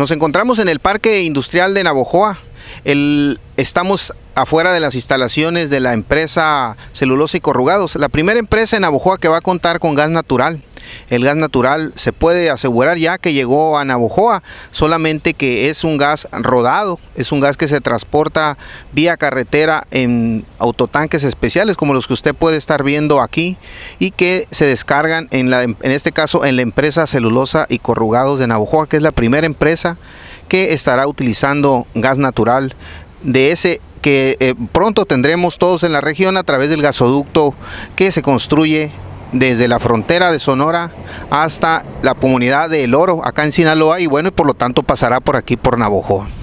Nos encontramos en el Parque Industrial de Navojoa. estamos afuera de las instalaciones de la empresa Celulosa y Corrugados, la primera empresa en Navojoa que va a contar con gas natural. El gas natural se puede asegurar ya que llegó a Navojoa, solamente que es un gas rodado, es un gas que se transporta vía carretera en autotanques especiales como los que usted puede estar viendo aquí y que se descargan en, este caso en la empresa Celulosa y Corrugados de Navojoa, que es la primera empresa que estará utilizando gas natural de ese que eh, pronto tendremos todos en la región a través del gasoducto que se construye desde la frontera de Sonora hasta la comunidad de El Oro, acá en Sinaloa, y bueno, y por lo tanto pasará por aquí por Navojoa.